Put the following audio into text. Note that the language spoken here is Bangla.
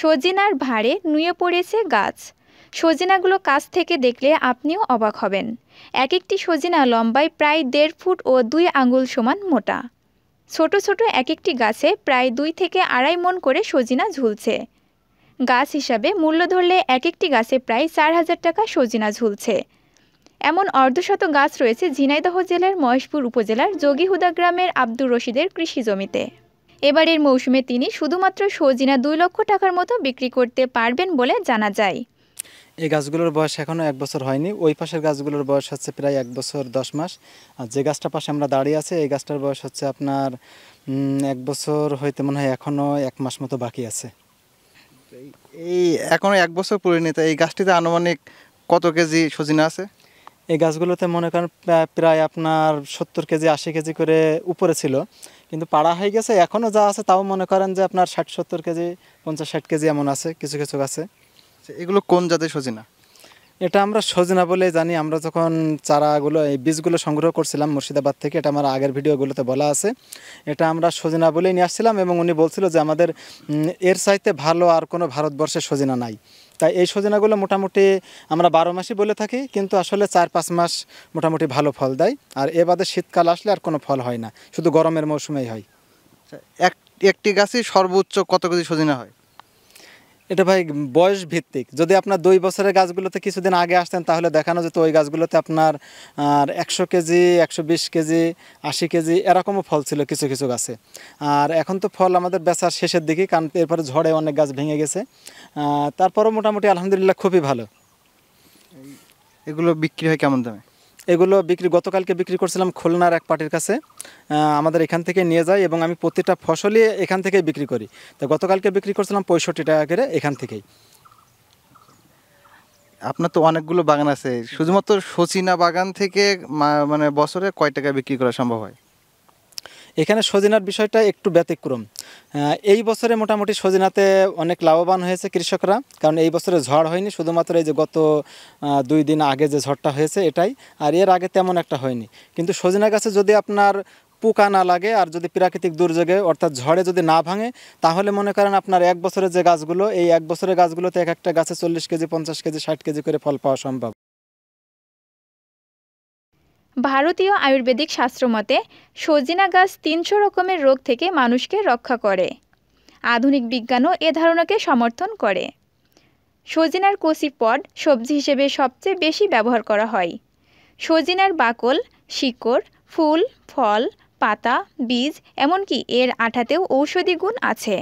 সজিনার ভাঁড়ে নুয়ে পড়েছে গাছ সজিনাগুলো কাছ থেকে দেখলে আপনিও অবাক হবেন এক একটি সজিনা লম্বায় প্রায় দেড় ফুট ও দুই আঙুল সমান মোটা ছোট ছোট এক একটি গাছে প্রায় দুই থেকে আড়াই মন করে সজিনা ঝুলছে গাছ হিসাবে মূল্য ধরলে এক একটি গাছে প্রায় চার হাজার টাকা সজিনা ঝুলছে এমন অর্ধশত গাছ রয়েছে ঝিনাইদহ জেলার মহেশপুর উপজেলার যোগীহুদা গ্রামের আব্দুর রশিদের কৃষি জমিতে এবারের মৌসুমে তিনি শুধুমাত্র সজিনা দুই লক্ষ টাকার মতো বিক্রি করতে পারবেন বলে জানা যায় এই গাছগুলোর বয়স এখনও এক বছর হয়নি ওই পাশের গাছগুলোর বয়স হচ্ছে প্রায় এক বছর দশ মাস আর যে গাছটার পাশে আমরা দাঁড়িয়ে আছে এই গাছটার বয়স হচ্ছে আপনার এক বছর হইতে মনে হয় এখনও এক মাস মতো বাকি আছে এই এখনও এক বছর পরিণত এই গাছটিতে আনুমানিক কত কেজি সজিনা আছে এই গাছগুলোতে মনে করেন প্রায় আপনার সত্তর কেজি আশি কেজি করে উপরে ছিল কিন্তু পাড়া হয়ে গেছে এখনও যা আছে তাও মনে করেন যে আপনার ষাট সত্তর কেজি পঞ্চাশ ষাট কেজি এমন আছে কিছু কিছু আছে আচ্ছা, এগুলো কোন জাতের সজিনা এটা আমরা সজনা বলে জানি আমরা যখন চারাগুলো এই বীজগুলো সংগ্রহ করছিলাম মুর্শিদাবাদ থেকে এটা আমার আগের ভিডিওগুলোতে বলা আছে এটা আমরা সজনা বলেই নিয়ে আসছিলাম এবং উনি বলছিল যে আমাদের এর চাইতে ভালো আর কোনো ভারতবর্ষে সজিনা নাই তাই এই সজনাগুলো মোটামুটি আমরা বারো মাসই বলে থাকি কিন্তু আসলে চার পাঁচ মাস মোটামুটি ভালো ফল দেয় আর এ বাদে শীতকাল আসলে আর কোনো ফল হয় না শুধু গরমের মৌসুমেই হয় আচ্ছা, এক একটি গাছই সর্বোচ্চ কত কেজি সজনা হয় এটা ভাই বয়স ভিত্তিক যদি আপনার দুই বছরের গাছগুলোতে কিছুদিন আগে আসতেন তাহলে দেখানো যেত ওই গাছগুলোতে আপনার আর একশো কেজি একশো বিশ কেজি আশি কেজি এরকমও ফল ছিল কিছু কিছু গাছে আর এখন তো ফল আমাদের বেচার শেষের দিকে কারণ এরপরে ঝড়ে অনেক গাছ ভেঙে গেছে তারপরও মোটামুটি আলহামদুলিল্লাহ খুবই ভালো এগুলো বিক্রি হয় কেমন দামে এগুলো বিক্রি গতকালকে বিক্রি করছিলাম খুলনার এক পার্টির কাছে আমাদের এখান থেকে নিয়ে যায় এবং আমি প্রতিটা ফসলই এখান থেকেই বিক্রি করি তো গতকালকে বিক্রি করছিলাম পঁয়ষট্টি টাকা করে এখান থেকেই আপনার তো অনেকগুলো বাগান আছে শুধুমাত্র সচিনা বাগান থেকে মানে বছরে কয় টাকা বিক্রি করা সম্ভব হয় এখানে সজিনার বিষয়টা একটু ব্যতিক্রম এই বছরে মোটামুটি সজিনাতে অনেক লাভবান হয়েছে কৃষকরা কারণ এই বছরে ঝড় হয়নি শুধুমাত্র এই যে গত দুই দিন আগে যে ঝড়টা হয়েছে এটাই আর এর আগে তেমন একটা হয়নি কিন্তু সজিনা গাছে যদি আপনার পোকা না লাগে আর যদি প্রাকৃতিক দুর্যোগে অর্থাৎ ঝড়ে যদি না ভাঙে তাহলে মনে করেন আপনার এক বছরের যে গাছগুলো এই এক বছরের গাছগুলোতে এক একটা গাছে চল্লিশ কেজি পঞ্চাশ কেজি ষাট কেজি করে ফল পাওয়া সম্ভব ভারতীয় আয়ুর্বেদিক শাস্ত্রমতে সজিনা গাছ তিনশো রকমের রোগ থেকে মানুষকে রক্ষা করে আধুনিক বিজ্ঞানও এ ধারণাকে সমর্থন করে সজিনার কচি পড সবজি হিসেবে সবচেয়ে বেশি ব্যবহার করা হয় সজিনার বাকল শিকড় ফুল ফল পাতা বীজ এমনকি এর আঠাতেও ঔষধি গুণ আছে